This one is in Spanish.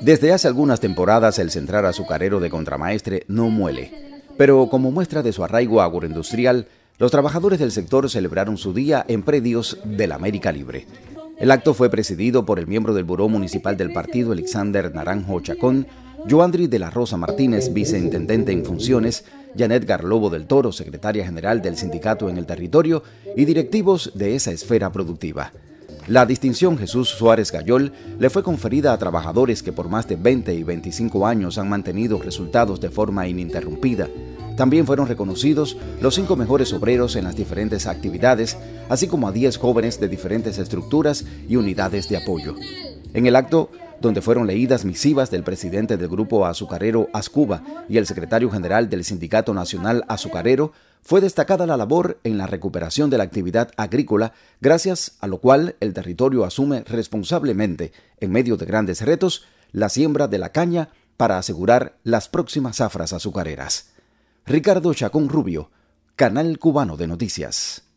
Desde hace algunas temporadas el central azucarero de Contramaestre no muele, pero como muestra de su arraigo agroindustrial, los trabajadores del sector celebraron su día en predios de la América Libre. El acto fue presidido por el miembro del Buró Municipal del Partido, Alexander Naranjo Chacón, Joandri de la Rosa Martínez, viceintendente en funciones, Janet Garlobo del Toro, secretaria general del sindicato en el territorio, y directivos de esa esfera productiva. La distinción Jesús Suárez Gayol le fue conferida a trabajadores que por más de 20 y 25 años han mantenido resultados de forma ininterrumpida. También fueron reconocidos los cinco mejores obreros en las diferentes actividades, así como a 10 jóvenes de diferentes estructuras y unidades de apoyo. En el acto donde fueron leídas misivas del presidente del grupo azucarero Azcuba y el secretario general del Sindicato Nacional Azucarero, fue destacada la labor en la recuperación de la actividad agrícola, gracias a lo cual el territorio asume responsablemente, en medio de grandes retos, la siembra de la caña para asegurar las próximas zafras azucareras. Ricardo Chacón Rubio, Canal Cubano de Noticias.